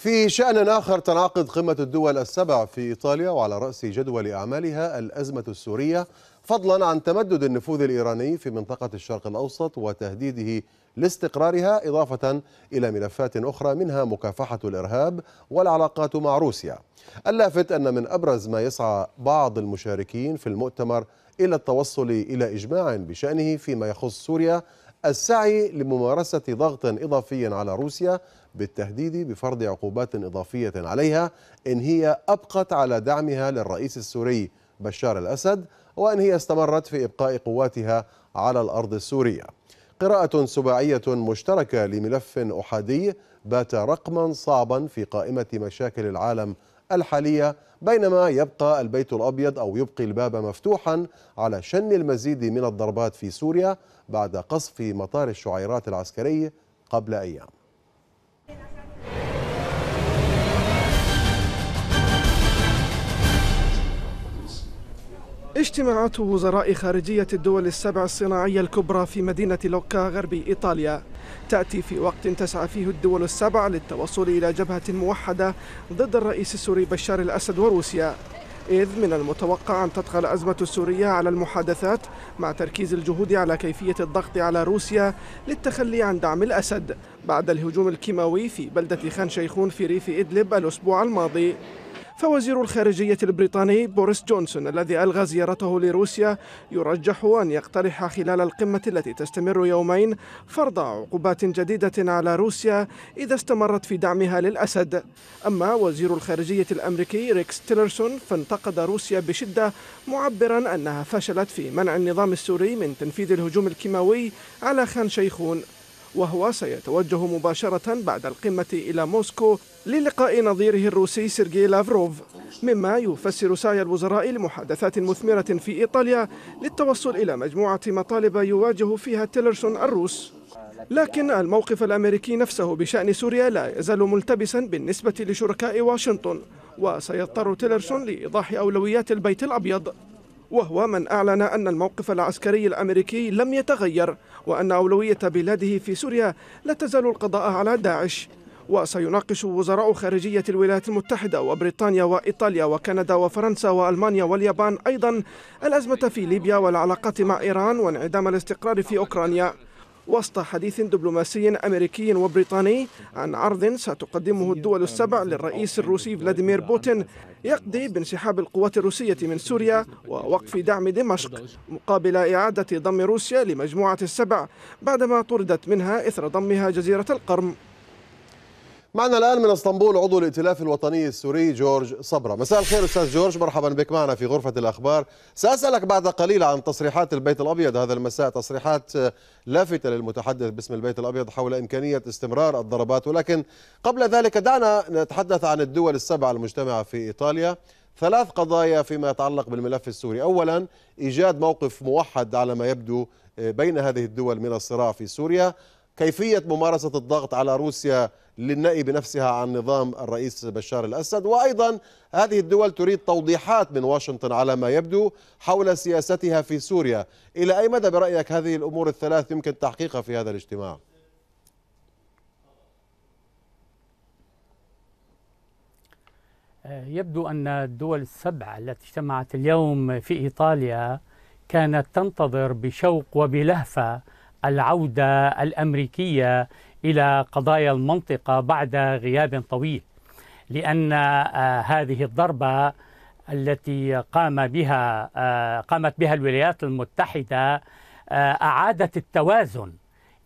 في شأن آخر تنعقد قمة الدول السبع في إيطاليا وعلى رأس جدول أعمالها الأزمة السورية فضلا عن تمدد النفوذ الإيراني في منطقة الشرق الأوسط وتهديده لاستقرارها إضافة إلى ملفات أخرى منها مكافحة الإرهاب والعلاقات مع روسيا اللافت أن من أبرز ما يسعى بعض المشاركين في المؤتمر إلى التوصل إلى إجماع بشأنه فيما يخص سوريا السعي لممارسة ضغط إضافي على روسيا بالتهديد بفرض عقوبات إضافية عليها إن هي أبقت على دعمها للرئيس السوري بشار الأسد وأن هي استمرت في إبقاء قواتها على الأرض السورية قراءة سباعية مشتركة لملف أحادي بات رقما صعبا في قائمة مشاكل العالم الحالية بينما يبقى البيت الأبيض أو يبقي الباب مفتوحا على شن المزيد من الضربات في سوريا بعد قصف مطار الشعيرات العسكري قبل أيام اجتماعات وزراء خارجية الدول السبع الصناعية الكبرى في مدينة لوكا غرب إيطاليا تأتي في وقت تسعى فيه الدول السبع للتوصل إلى جبهة موحدة ضد الرئيس السوري بشار الأسد وروسيا إذ من المتوقع أن تطغى الأزمة السورية على المحادثات مع تركيز الجهود على كيفية الضغط على روسيا للتخلي عن دعم الأسد بعد الهجوم الكيماوي في بلدة خان شيخون في ريف إدلب الأسبوع الماضي فوزير الخارجية البريطاني بوريس جونسون الذي ألغى زيارته لروسيا يرجح أن يقترح خلال القمة التي تستمر يومين فرض عقوبات جديدة على روسيا إذا استمرت في دعمها للأسد أما وزير الخارجية الأمريكي ريكس تيلرسون فانتقد روسيا بشدة معبرا أنها فشلت في منع النظام السوري من تنفيذ الهجوم الكيماوي على خان شيخون وهو سيتوجه مباشرة بعد القمة إلى موسكو للقاء نظيره الروسي سيرجي لافروف مما يفسر سعي الوزراء لمحادثات مثمرة في إيطاليا للتوصل إلى مجموعة مطالب يواجه فيها تيلرسون الروس لكن الموقف الأمريكي نفسه بشأن سوريا لا يزال ملتبسا بالنسبة لشركاء واشنطن وسيضطر تيلرسون لإيضاح أولويات البيت الأبيض وهو من أعلن أن الموقف العسكري الأمريكي لم يتغير وأن أولوية بلاده في سوريا لا تزال القضاء على داعش وسيناقش وزراء خارجية الولايات المتحدة وبريطانيا وإيطاليا وكندا وفرنسا وألمانيا واليابان أيضا الأزمة في ليبيا والعلاقات مع إيران وانعدام الاستقرار في أوكرانيا وسط حديث دبلوماسي أمريكي وبريطاني عن عرض ستقدمه الدول السبع للرئيس الروسي فلاديمير بوتين يقضي بانسحاب القوات الروسية من سوريا ووقف دعم دمشق مقابل إعادة ضم روسيا لمجموعة السبع بعدما طردت منها إثر ضمها جزيرة القرم معنا الآن من اسطنبول عضو الائتلاف الوطني السوري جورج صبرة مساء الخير أستاذ جورج مرحبا بك معنا في غرفة الأخبار سأسألك بعد قليل عن تصريحات البيت الأبيض هذا المساء تصريحات آه، لافتة للمتحدث باسم البيت الأبيض حول إمكانية استمرار الضربات ولكن قبل ذلك دعنا نتحدث عن الدول السبعة المجتمعة في إيطاليا ثلاث قضايا فيما يتعلق بالملف السوري أولا إيجاد موقف موحد على ما يبدو آه، بين هذه الدول من الصراع في سوريا كيفية ممارسة الضغط على روسيا للنأي بنفسها عن نظام الرئيس بشار الأسد وأيضا هذه الدول تريد توضيحات من واشنطن على ما يبدو حول سياستها في سوريا إلى أي مدى برأيك هذه الأمور الثلاث يمكن تحقيقها في هذا الاجتماع؟ آه، يبدو أن الدول السبع التي اجتمعت اليوم في إيطاليا كانت تنتظر بشوق وبلهفة العودة الأمريكية إلى قضايا المنطقة بعد غياب طويل لأن آه، هذه الضربة التي قام بها آه، قامت بها الولايات المتحدة آه، أعادت التوازن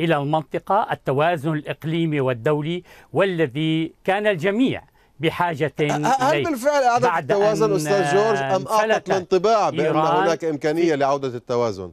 إلى المنطقة التوازن الإقليمي والدولي والذي كان الجميع بحاجة هل بالفعل أعادت التوازن أستاذ جورج أم أعطت الانطباع بأن هناك إمكانية لعودة التوازن؟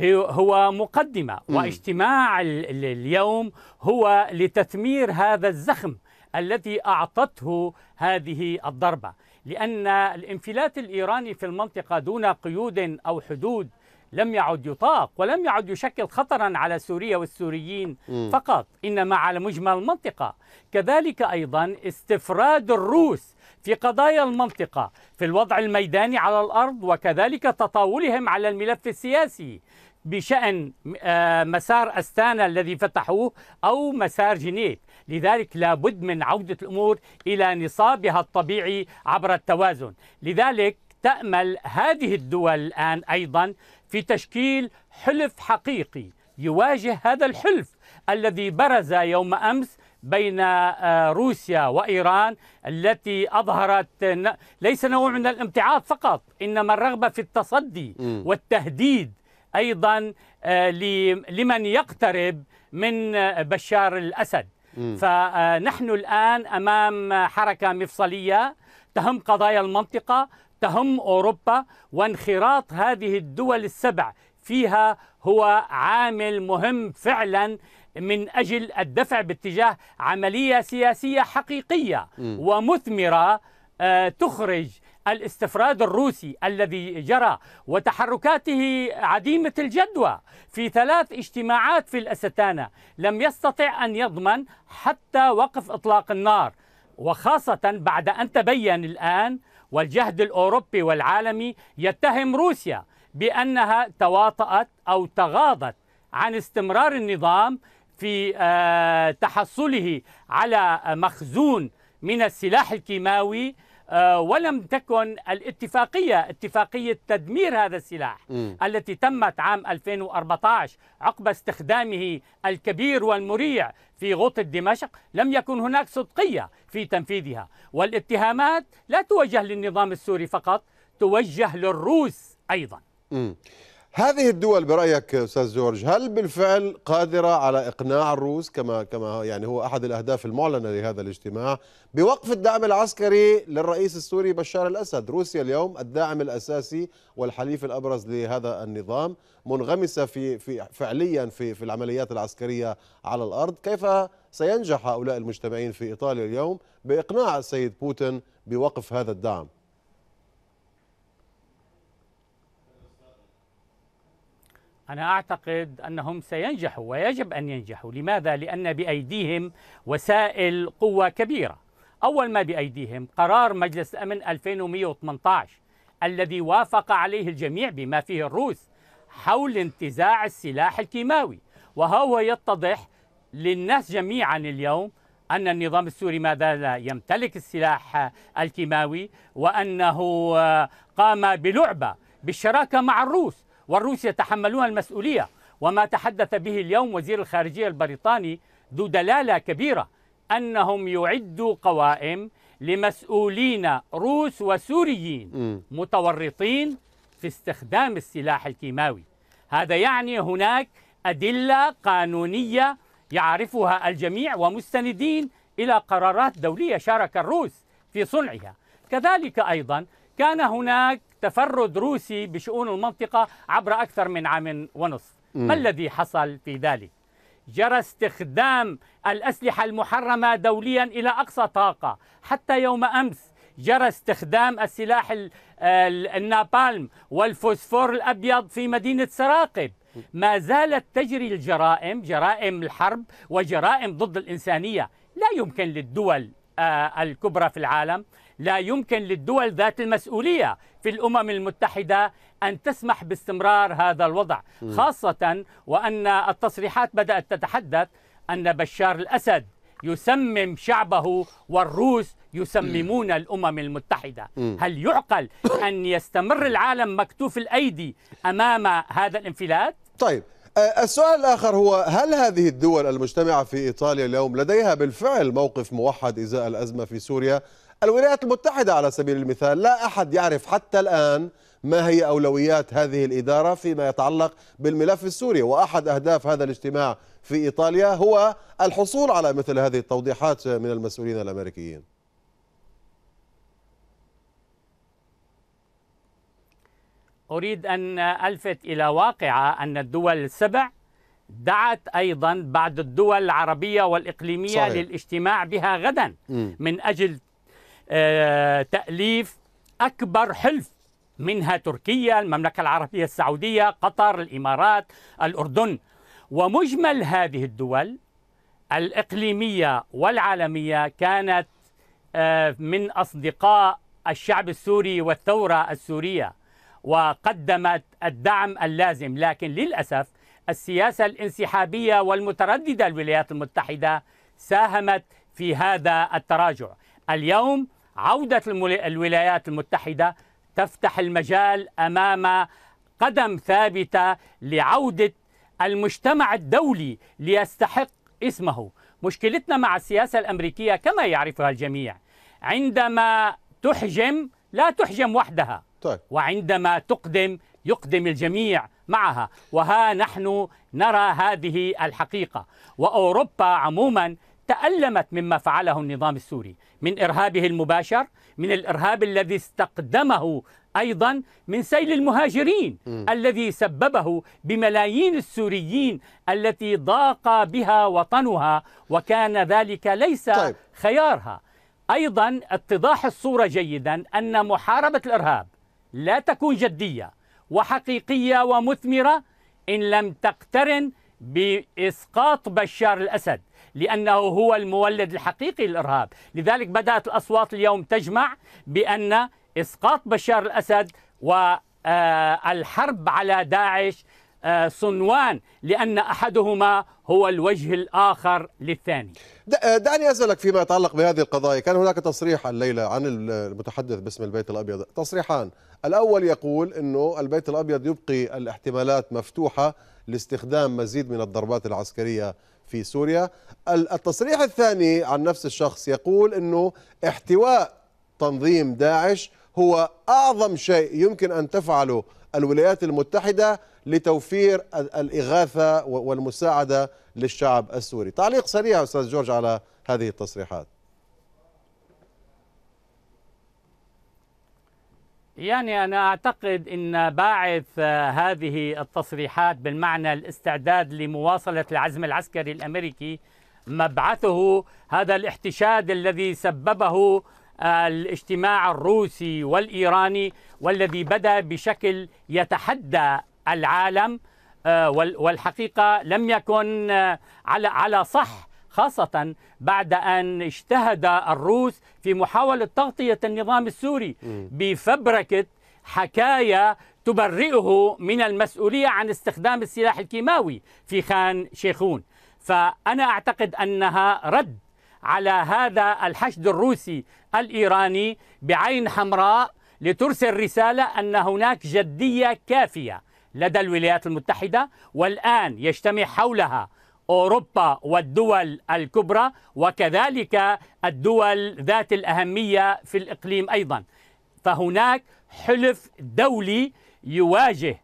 هو مقدمة واجتماع اليوم هو لتثمير هذا الزخم التي أعطته هذه الضربة لأن الانفلات الإيراني في المنطقة دون قيود أو حدود لم يعد يطاق ولم يعد يشكل خطرا على سوريا والسوريين م. فقط انما على مجمل المنطقه كذلك ايضا استفراد الروس في قضايا المنطقه في الوضع الميداني على الارض وكذلك تطاولهم على الملف السياسي بشأن آه، مسار أستانا الذي فتحوه أو مسار جنيف لذلك لابد من عودة الأمور إلى نصابها الطبيعي عبر التوازن لذلك تأمل هذه الدول الآن أيضا في تشكيل حلف حقيقي يواجه هذا الحلف الذي برز يوم امس بين آه، روسيا وايران التي اظهرت ليس نوع من الامتعاض فقط انما الرغبه في التصدي والتهديد ايضا آه، لمن يقترب من آه، بشار الاسد فنحن الان امام حركه مفصليه تهم قضايا المنطقه تهم أوروبا وانخراط هذه الدول السبع فيها هو عامل مهم فعلا من أجل الدفع باتجاه عملية سياسية حقيقية م. ومثمرة آه، تخرج الاستفراد الروسي الذي جرى وتحركاته عديمة الجدوى في ثلاث اجتماعات في الأستانة لم يستطع أن يضمن حتى وقف إطلاق النار وخاصة بعد أن تبين الآن والجهد الأوروبي والعالمي يتهم روسيا بأنها تواطأت أو تغاضت عن استمرار النظام في آه، تحصله على مخزون من السلاح الكيماوي آه، ولم تكن الاتفاقية اتفاقية تدمير هذا السلاح م. التي تمت عام 2014 عقب استخدامه الكبير والمريع في غوطة دمشق لم يكن هناك صدقية في تنفيذها والاتهامات لا توجه للنظام السوري فقط توجه للروس أيضا م. هذه الدول برايك استاذ جورج هل بالفعل قادره على اقناع الروس كما كما يعني هو احد الاهداف المعلنه لهذا الاجتماع بوقف الدعم العسكري للرئيس السوري بشار الاسد، روسيا اليوم الداعم الاساسي والحليف الابرز لهذا النظام منغمسه في في فعليا في في العمليات العسكريه على الارض، كيف سينجح هؤلاء المجتمعين في ايطاليا اليوم باقناع السيد بوتين بوقف هذا الدعم؟ أنا أعتقد أنهم سينجحوا ويجب أن ينجحوا لماذا؟ لأن بأيديهم وسائل قوة كبيرة أول ما بأيديهم قرار مجلس الأمن 2118 الذي وافق عليه الجميع بما فيه الروس حول انتزاع السلاح الكيماوي وهو يتضح للناس جميعا اليوم أن النظام السوري ماذا لا يمتلك السلاح الكيماوي وأنه قام بلعبة بالشراكة مع الروس والروس يتحملون المسؤولية وما تحدث به اليوم وزير الخارجية البريطاني ذو دلالة كبيرة أنهم يعدوا قوائم لمسؤولين روس وسوريين متورطين في استخدام السلاح الكيماوي هذا يعني هناك أدلة قانونية يعرفها الجميع ومستندين إلى قرارات دولية شارك الروس في صنعها كذلك أيضا كان هناك تفرد روسي بشؤون المنطقة عبر أكثر من عام ونصف ما الذي حصل في ذلك؟ جرى استخدام الأسلحة المحرمة دوليا إلى أقصى طاقة حتى يوم أمس جرى استخدام السلاح النابالم والفوسفور الأبيض في مدينة سراقب ما زالت تجري الجرائم جرائم الحرب وجرائم ضد الإنسانية لا يمكن للدول آه، الكبرى في العالم لا يمكن للدول ذات المسؤولية في الأمم المتحدة أن تسمح باستمرار هذا الوضع خاصة وأن التصريحات بدأت تتحدث أن بشار الأسد يسمم شعبه والروس يسممون الأمم المتحدة هل يعقل أن يستمر العالم مكتوف الأيدي أمام هذا الانفلات؟ طيب آه، السؤال الآخر هو هل هذه الدول المجتمعة في إيطاليا اليوم لديها بالفعل موقف موحد إزاء الأزمة في سوريا؟ الولايات المتحدة على سبيل المثال لا أحد يعرف حتى الآن ما هي أولويات هذه الإدارة فيما يتعلق بالملف السوري وأحد أهداف هذا الاجتماع في إيطاليا هو الحصول على مثل هذه التوضيحات من المسؤولين الأمريكيين أريد أن ألفت إلى واقعة أن الدول السبع دعت أيضا بعض الدول العربية والإقليمية صحيح. للاجتماع بها غدا م. من أجل آه، تأليف أكبر حلف منها تركيا المملكة العربية السعودية قطر الإمارات الأردن ومجمل هذه الدول الإقليمية والعالمية كانت آه، من أصدقاء الشعب السوري والثورة السورية وقدمت الدعم اللازم لكن للأسف السياسة الانسحابية والمترددة الولايات المتحدة ساهمت في هذا التراجع اليوم عودة الولايات المتحدة تفتح المجال أمام قدم ثابتة لعودة المجتمع الدولي ليستحق اسمه مشكلتنا مع السياسة الأمريكية كما يعرفها الجميع عندما تحجم لا تحجم وحدها طيب. وعندما تقدم يقدم الجميع معها وها نحن نرى هذه الحقيقة وأوروبا عموما تألمت مما فعله النظام السوري من إرهابه المباشر من الإرهاب الذي استقدمه أيضا من سيل المهاجرين م. الذي سببه بملايين السوريين التي ضاق بها وطنها وكان ذلك ليس طيب. خيارها أيضا اتضاح الصورة جيدا أن محاربة الإرهاب لا تكون جدية وحقيقية ومثمرة إن لم تقترن بإسقاط بشار الأسد لأنه هو المولد الحقيقي للإرهاب لذلك بدأت الأصوات اليوم تجمع بأن إسقاط بشار الأسد والحرب آه، على داعش آه، صنوان لأن أحدهما هو الوجه الآخر للثاني آه، دعني أسألك فيما يتعلق بهذه القضايا كان هناك تصريح الليلة عن المتحدث باسم البيت الأبيض تصريحان الأول يقول أنه البيت الأبيض يبقي الاحتمالات مفتوحة لاستخدام مزيد من الضربات العسكرية في سوريا التصريح الثاني عن نفس الشخص يقول أنه احتواء تنظيم داعش هو أعظم شيء يمكن أن تفعله الولايات المتحدة لتوفير الإغاثة والمساعدة للشعب السوري تعليق سريع أستاذ جورج على هذه التصريحات يعني أنا أعتقد أن باعث آه، هذه التصريحات بالمعنى الاستعداد لمواصلة العزم العسكري الأمريكي مبعثه هذا الاحتشاد الذي سببه آه، الاجتماع الروسي والإيراني والذي بدأ بشكل يتحدى العالم آه، والحقيقة لم يكن على على صح خاصة بعد أن اجتهد الروس في محاولة تغطية النظام السوري بفبركة حكاية تبرئه من المسؤولية عن استخدام السلاح الكيماوي في خان شيخون فأنا أعتقد أنها رد على هذا الحشد الروسي الإيراني بعين حمراء لترسل رسالة أن هناك جدية كافية لدى الولايات المتحدة والآن يجتمع حولها أوروبا والدول الكبرى وكذلك الدول ذات الأهمية في الإقليم أيضا فهناك حلف دولي يواجه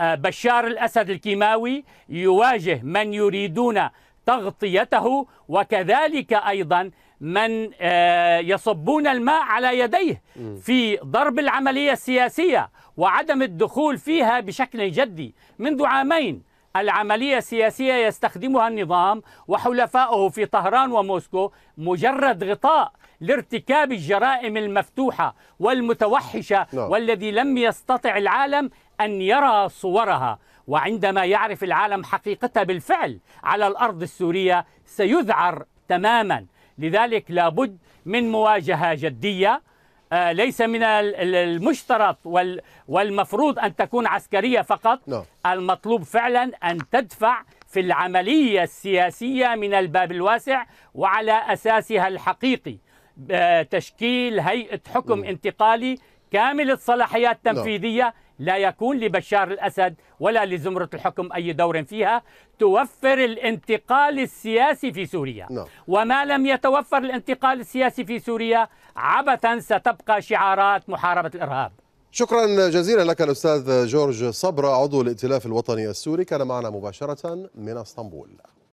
آه، بشار الأسد الكيماوي يواجه من يريدون تغطيته وكذلك أيضا من آه، يصبون الماء على يديه في ضرب العملية السياسية وعدم الدخول فيها بشكل جدي منذ عامين العملية السياسية يستخدمها النظام وحلفائه في طهران وموسكو مجرد غطاء لارتكاب الجرائم المفتوحة والمتوحشة نعم. والذي لم يستطع العالم أن يرى صورها وعندما يعرف العالم حقيقتها بالفعل على الأرض السورية سيذعر تماما لذلك لابد من مواجهة جدية آه، ليس من المشترط والمفروض أن تكون عسكرية فقط لا. نعم. المطلوب فعلا أن تدفع في العملية السياسية من الباب الواسع وعلى أساسها الحقيقي آه، تشكيل هيئة حكم نعم. انتقالي كامل الصلاحيات نعم. التنفيذية لا يكون لبشار الأسد ولا لزمرة الحكم أي دور فيها توفر الانتقال السياسي في سوريا لا. نعم. وما لم يتوفر الانتقال السياسي في سوريا عبثا ستبقى شعارات محاربة الإرهاب شكرا جزيلا لك الأستاذ جورج صبرا عضو الائتلاف الوطني السوري كان معنا مباشرة من اسطنبول